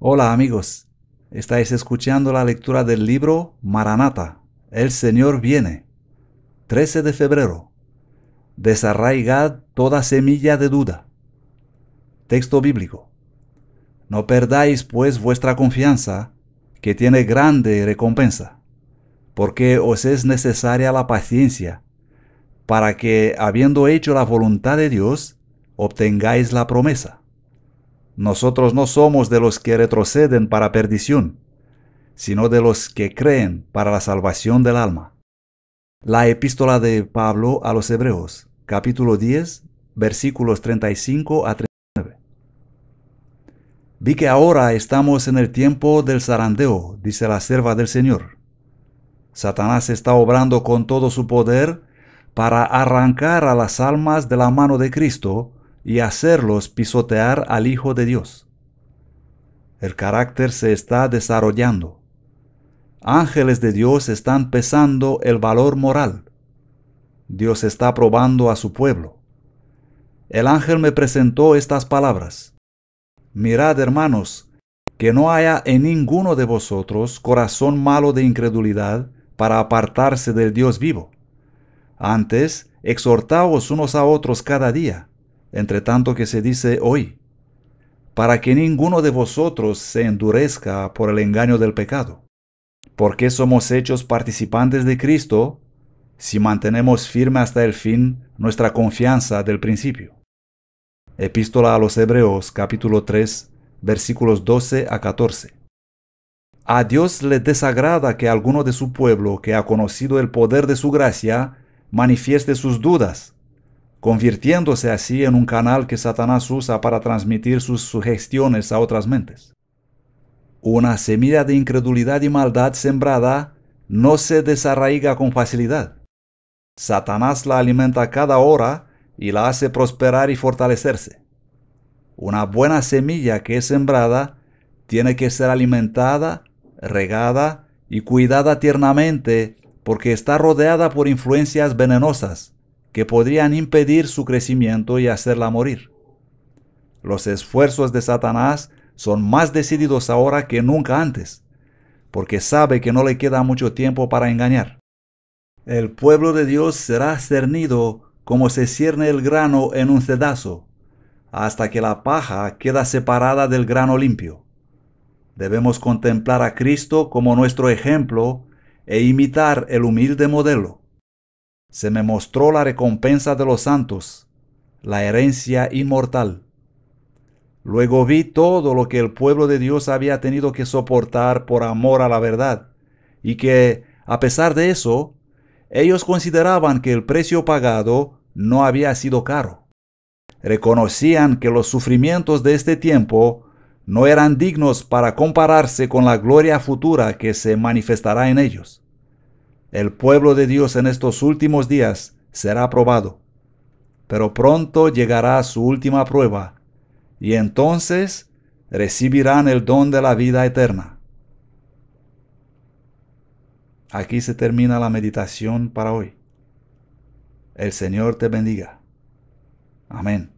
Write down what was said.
Hola amigos, estáis escuchando la lectura del libro Maranata, El Señor viene, 13 de febrero. Desarraigad toda semilla de duda. Texto bíblico. No perdáis pues vuestra confianza, que tiene grande recompensa, porque os es necesaria la paciencia, para que, habiendo hecho la voluntad de Dios, obtengáis la promesa nosotros no somos de los que retroceden para perdición, sino de los que creen para la salvación del alma. La epístola de Pablo a los Hebreos, capítulo 10, versículos 35 a 39. Vi que ahora estamos en el tiempo del zarandeo, dice la serva del Señor. Satanás está obrando con todo su poder para arrancar a las almas de la mano de Cristo y hacerlos pisotear al Hijo de Dios. El carácter se está desarrollando. Ángeles de Dios están pesando el valor moral. Dios está probando a su pueblo. El ángel me presentó estas palabras. Mirad, hermanos, que no haya en ninguno de vosotros corazón malo de incredulidad para apartarse del Dios vivo. Antes, exhortaos unos a otros cada día, entre tanto que se dice hoy, para que ninguno de vosotros se endurezca por el engaño del pecado, porque somos hechos participantes de Cristo si mantenemos firme hasta el fin nuestra confianza del principio. Epístola a los Hebreos capítulo 3 versículos 12 a 14. A Dios le desagrada que alguno de su pueblo que ha conocido el poder de su gracia manifieste sus dudas convirtiéndose así en un canal que Satanás usa para transmitir sus sugestiones a otras mentes. Una semilla de incredulidad y maldad sembrada no se desarraiga con facilidad. Satanás la alimenta cada hora y la hace prosperar y fortalecerse. Una buena semilla que es sembrada tiene que ser alimentada, regada y cuidada tiernamente porque está rodeada por influencias venenosas que podrían impedir su crecimiento y hacerla morir. Los esfuerzos de Satanás son más decididos ahora que nunca antes, porque sabe que no le queda mucho tiempo para engañar. El pueblo de Dios será cernido como se cierne el grano en un cedazo, hasta que la paja queda separada del grano limpio. Debemos contemplar a Cristo como nuestro ejemplo e imitar el humilde modelo se me mostró la recompensa de los santos, la herencia inmortal. Luego vi todo lo que el pueblo de Dios había tenido que soportar por amor a la verdad, y que, a pesar de eso, ellos consideraban que el precio pagado no había sido caro. Reconocían que los sufrimientos de este tiempo no eran dignos para compararse con la gloria futura que se manifestará en ellos. El pueblo de Dios en estos últimos días será probado, pero pronto llegará su última prueba, y entonces recibirán el don de la vida eterna. Aquí se termina la meditación para hoy. El Señor te bendiga. Amén.